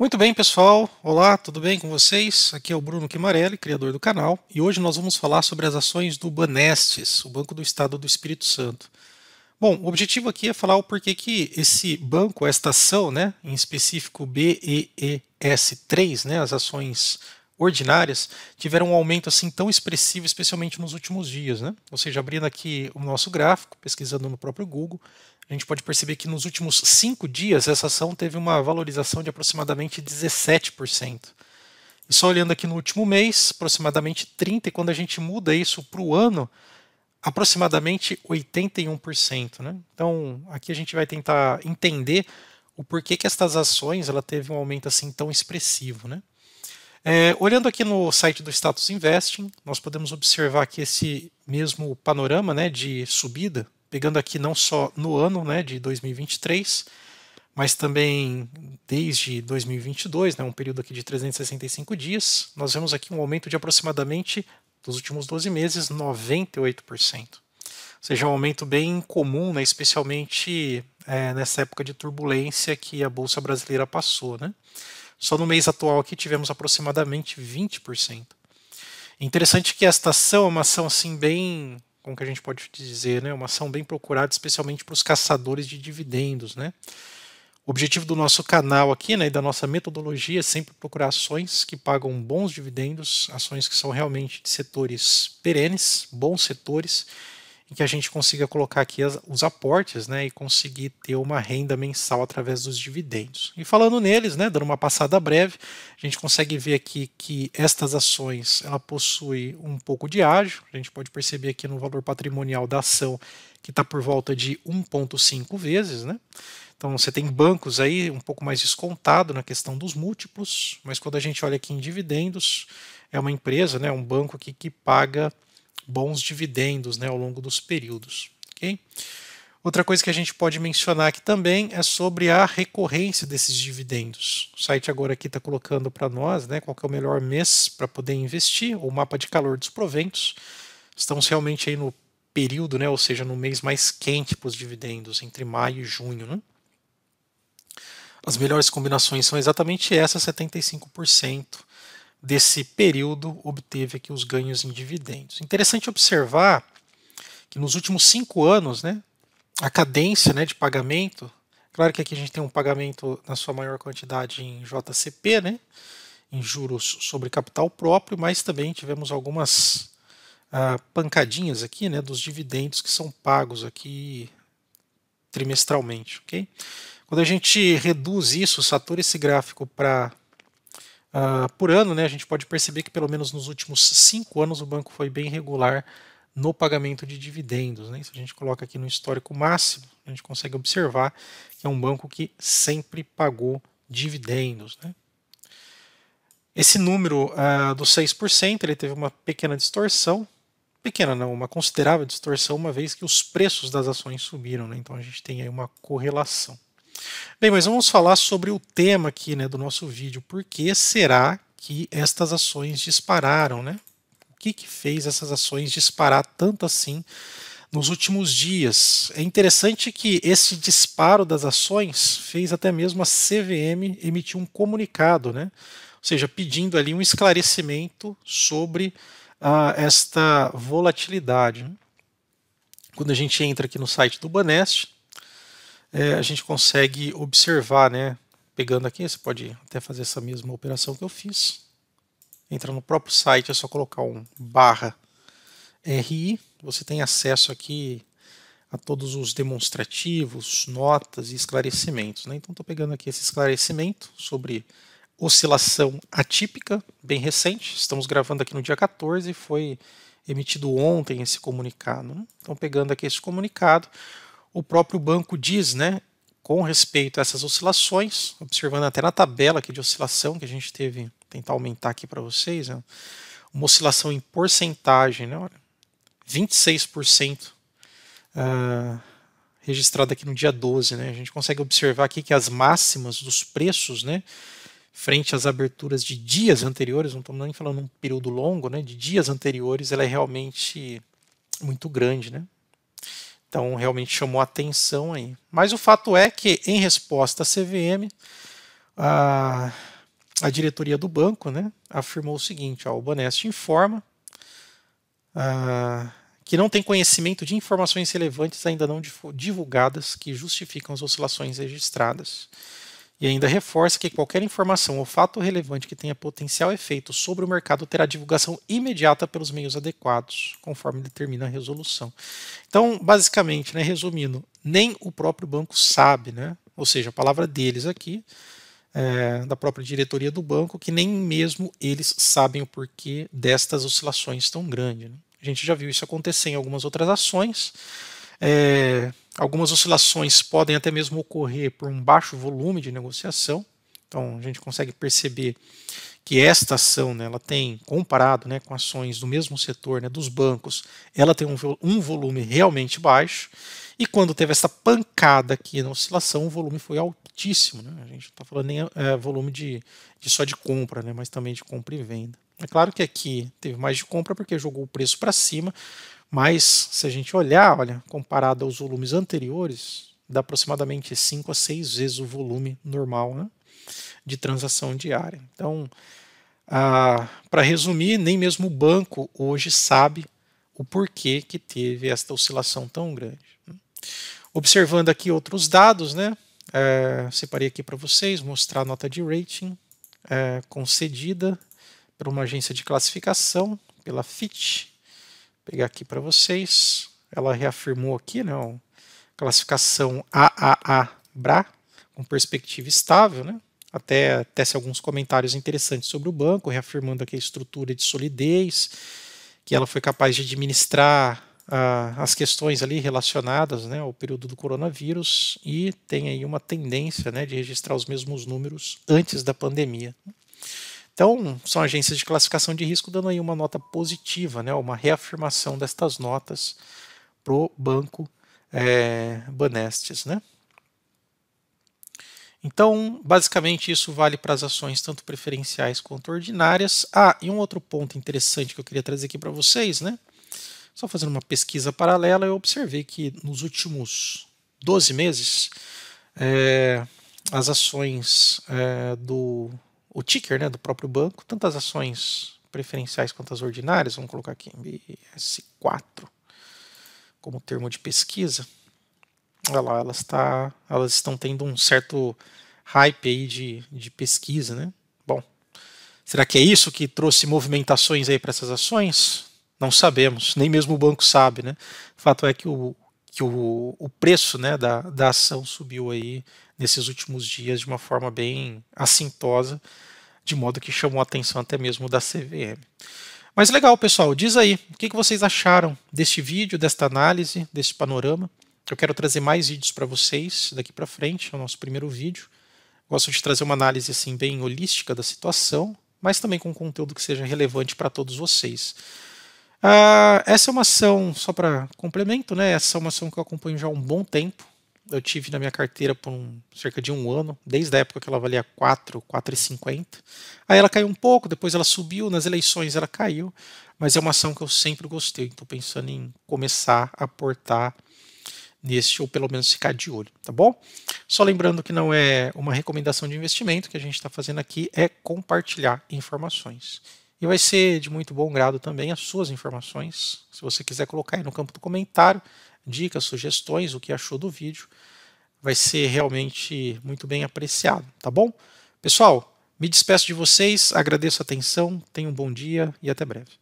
Muito bem, pessoal. Olá, tudo bem com vocês? Aqui é o Bruno Quimarelli, criador do canal, e hoje nós vamos falar sobre as ações do Banestes, o Banco do Estado do Espírito Santo. Bom, o objetivo aqui é falar o porquê que esse banco, esta ação, né, em específico BEES3, né, as ações ordinárias tiveram um aumento assim tão expressivo, especialmente nos últimos dias. Né? Ou seja, abrindo aqui o nosso gráfico, pesquisando no próprio Google, a gente pode perceber que nos últimos cinco dias essa ação teve uma valorização de aproximadamente 17%. E só olhando aqui no último mês, aproximadamente 30%, e quando a gente muda isso para o ano, aproximadamente 81%. Né? Então, aqui a gente vai tentar entender o porquê que estas ações ela teve um aumento assim tão expressivo. Né? É, olhando aqui no site do Status Investing, nós podemos observar que esse mesmo panorama né, de subida, pegando aqui não só no ano né, de 2023, mas também desde 2022, né, um período aqui de 365 dias, nós vemos aqui um aumento de aproximadamente, dos últimos 12 meses, 98%. Ou seja, é um aumento bem comum, né, especialmente é, nessa época de turbulência que a Bolsa Brasileira passou. Né? Só no mês atual aqui tivemos aproximadamente 20%. Interessante que esta ação é uma ação assim bem, como que a gente pode dizer, né? Uma ação bem procurada, especialmente para os caçadores de dividendos, né? O objetivo do nosso canal aqui, né, e da nossa metodologia é sempre procurar ações que pagam bons dividendos, ações que são realmente de setores perenes, bons setores em que a gente consiga colocar aqui as, os aportes né, e conseguir ter uma renda mensal através dos dividendos. E falando neles, né, dando uma passada breve, a gente consegue ver aqui que estas ações ela possui um pouco de ágio, a gente pode perceber aqui no valor patrimonial da ação que está por volta de 1,5 vezes. Né? Então você tem bancos aí um pouco mais descontado na questão dos múltiplos, mas quando a gente olha aqui em dividendos, é uma empresa, né, um banco aqui que paga bons dividendos né, ao longo dos períodos. Okay? Outra coisa que a gente pode mencionar aqui também é sobre a recorrência desses dividendos. O site agora aqui está colocando para nós né, qual é o melhor mês para poder investir, o mapa de calor dos proventos. Estamos realmente aí no período, né, ou seja, no mês mais quente para os dividendos, entre maio e junho. Né? As melhores combinações são exatamente essas, 75% desse período obteve aqui os ganhos em dividendos. Interessante observar que nos últimos cinco anos, né, a cadência né, de pagamento, claro que aqui a gente tem um pagamento na sua maior quantidade em JCP, né, em juros sobre capital próprio, mas também tivemos algumas ah, pancadinhas aqui né, dos dividendos que são pagos aqui trimestralmente. ok? Quando a gente reduz isso, satura esse gráfico para uh, por ano, né, a gente pode perceber que pelo menos nos últimos cinco anos o banco foi bem regular no pagamento de dividendos. Né? Se a gente coloca aqui no histórico máximo, a gente consegue observar que é um banco que sempre pagou dividendos. Né? Esse número uh, dos 6% ele teve uma pequena distorção, pequena não, uma considerável distorção, uma vez que os preços das ações subiram. Né? Então a gente tem aí uma correlação. Bem, mas vamos falar sobre o tema aqui né, do nosso vídeo. Por que será que estas ações dispararam? Né? O que, que fez essas ações disparar tanto assim nos últimos dias? É interessante que esse disparo das ações fez até mesmo a CVM emitir um comunicado, né? ou seja, pedindo ali um esclarecimento sobre ah, esta volatilidade. Quando a gente entra aqui no site do Banest, é, a gente consegue observar, né? Pegando aqui, você pode até fazer essa mesma operação que eu fiz. Entra no próprio site, é só colocar um barra RI. Você tem acesso aqui a todos os demonstrativos, notas e esclarecimentos. Né? Então, estou pegando aqui esse esclarecimento sobre oscilação atípica, bem recente. Estamos gravando aqui no dia 14, foi emitido ontem esse comunicado. Né? Então, pegando aqui esse comunicado, o próprio banco diz, né, com respeito a essas oscilações, observando até na tabela aqui de oscilação que a gente teve, tentar aumentar aqui para vocês, né, uma oscilação em porcentagem, né, olha, 26% uh, ah, registrada aqui no dia 12. Né, a gente consegue observar aqui que as máximas dos preços, né, frente às aberturas de dias anteriores, não estamos nem falando um período longo, né, de dias anteriores, ela é realmente muito grande, né? Então, realmente chamou atenção aí. Mas o fato é que, em resposta à CVM, a, a diretoria do banco né, afirmou o seguinte: ó, o Banest informa a, que não tem conhecimento de informações relevantes ainda não divulgadas que justificam as oscilações registradas. E ainda reforça que qualquer informação ou fato relevante que tenha potencial efeito sobre o mercado terá divulgação imediata pelos meios adequados, conforme determina a resolução. Então, basicamente, né, resumindo, nem o próprio banco sabe, né? ou seja, a palavra deles aqui, é, da própria diretoria do banco, que nem mesmo eles sabem o porquê destas oscilações tão grandes. Né? A gente já viu isso acontecer em algumas outras ações. É, Algumas oscilações podem até mesmo ocorrer por um baixo volume de negociação. Então, a gente consegue perceber que esta ação, né, ela tem, comparado né, com ações do mesmo setor, né, dos bancos, ela tem um, um volume realmente baixo. E quando teve essa pancada aqui na oscilação, o volume foi altíssimo. Né? A gente não está falando nem é, volume de, de, só de compra, né? mas também de compra e venda. É claro que aqui teve mais de compra porque jogou o preço para cima, mas se a gente olhar, olha, comparado aos volumes anteriores, dá aproximadamente 5 a 6 vezes o volume normal né, de transação diária. Então, ah, para resumir, nem mesmo o banco hoje sabe o porquê que teve esta oscilação tão grande. Observando aqui outros dados, né? É, separei aqui para vocês mostrar a nota de rating é, concedida por uma agência de classificação, pela Fitch, pegar aqui para vocês. Ela reafirmou aqui, né, classificação AAA BRA, com perspectiva estável, né? Até tece alguns comentários interessantes sobre o banco, reafirmando aqui a estrutura de solidez, que ela foi capaz de administrar ah, as questões ali relacionadas né, ao período do coronavírus e tem aí uma tendência né, de registrar os mesmos números antes da pandemia. Então, são agências de classificação de risco dando aí uma nota positiva, né, uma reafirmação destas notas para o banco é, Banestes. Né? Então, basicamente, isso vale para as ações tanto preferenciais quanto ordinárias. Ah, e um outro ponto interessante que eu queria trazer aqui para vocês, né? Só fazendo uma pesquisa paralela, eu observei que nos últimos 12 meses, é, as ações é, do o ticker né, do próprio banco, tanto as ações preferenciais quanto as ordinárias, vamos colocar aqui BS4 como termo de pesquisa, olha lá, elas, tá, elas estão tendo um certo hype aí de, de pesquisa, né? Bom, será que é isso que trouxe movimentações aí para essas ações? Não sabemos, nem mesmo o banco sabe, né? O fato é que o que o, o preço né, da, da ação subiu aí nesses últimos dias de uma forma bem assintosa, de modo que chamou a atenção até mesmo da CVM. Mas legal, pessoal, diz aí o que, que vocês acharam deste vídeo, desta análise, desse panorama. Eu quero trazer mais vídeos para vocês daqui para frente, é o nosso primeiro vídeo. Gosto de trazer uma análise assim bem holística da situação, mas também com conteúdo que seja relevante para todos vocês. Ah, essa é uma ação, só para complemento, né? Essa é uma ação que eu acompanho já há um bom tempo. Eu tive na minha carteira por um, cerca de um ano, desde a época que ela valia 4, 4,50. Aí ela caiu um pouco, depois ela subiu, nas eleições ela caiu, mas é uma ação que eu sempre gostei. Estou pensando em começar a aportar neste, ou pelo menos ficar de olho, tá bom? Só lembrando que não é uma recomendação de investimento que a gente está fazendo aqui, é compartilhar informações. E vai ser de muito bom grado também as suas informações. Se você quiser colocar aí no campo do comentário, dicas, sugestões, o que achou do vídeo, vai ser realmente muito bem apreciado, tá bom? Pessoal, me despeço de vocês, agradeço a atenção, tenham um bom dia e até breve.